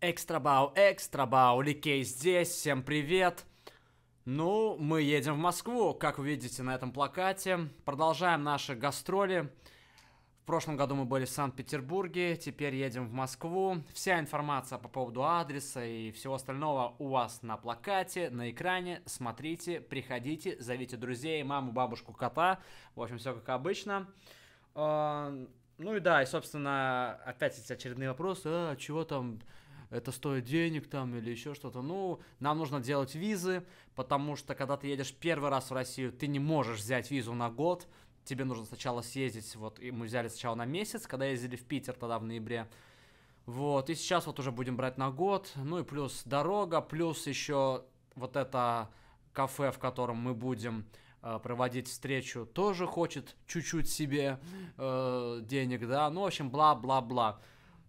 Экстрабау, экстрабау, Ликей здесь, всем привет. Ну, мы едем в Москву, как вы видите на этом плакате. Продолжаем наши гастроли. В прошлом году мы были в Санкт-Петербурге, теперь едем в Москву. Вся информация по поводу адреса и всего остального у вас на плакате, на экране. Смотрите, приходите, зовите друзей, маму, бабушку, кота. В общем, все как обычно. А, ну и да, и, собственно, опять эти очередные вопросы. А, чего там это стоит денег там или еще что-то. Ну, нам нужно делать визы, потому что когда ты едешь первый раз в Россию, ты не можешь взять визу на год, тебе нужно сначала съездить, вот, и мы взяли сначала на месяц, когда ездили в Питер тогда в ноябре, вот, и сейчас вот уже будем брать на год, ну и плюс дорога, плюс еще вот это кафе, в котором мы будем э, проводить встречу, тоже хочет чуть-чуть себе э, денег, да, ну, в общем, бла-бла-бла.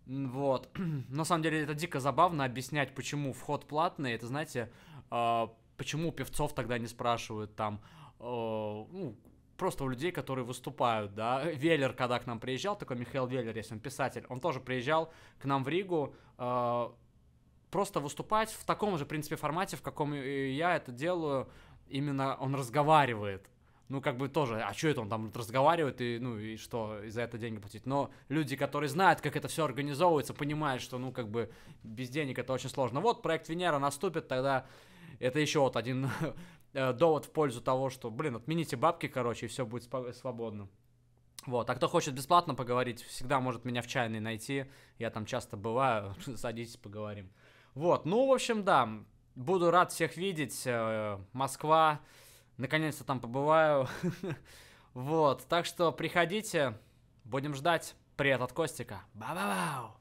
Вот. На самом деле это дико забавно объяснять, почему вход платный. Это, знаете, э, почему певцов тогда не спрашивают там, э, ну, просто у людей, которые выступают, да. Веллер, когда к нам приезжал, такой Михаил Веллер, если он писатель, он тоже приезжал к нам в Ригу э, просто выступать в таком же, в принципе, формате, в каком я это делаю. Именно он разговаривает ну, как бы тоже, а что это он там разговаривает, и, ну, и что, и за это деньги платить? Но люди, которые знают, как это все организовывается, понимают, что, ну, как бы без денег это очень сложно. Вот проект Венера наступит, тогда это еще вот один э, довод в пользу того, что, блин, отмените бабки, короче, и все будет свободно. Вот, а кто хочет бесплатно поговорить, всегда может меня в чайной найти. Я там часто бываю, садитесь, поговорим. Вот, ну, в общем, да, буду рад всех видеть. Э, Москва, Наконец-то там побываю. Вот, так что приходите, будем ждать. Привет от Костика. Ба-ба-бау!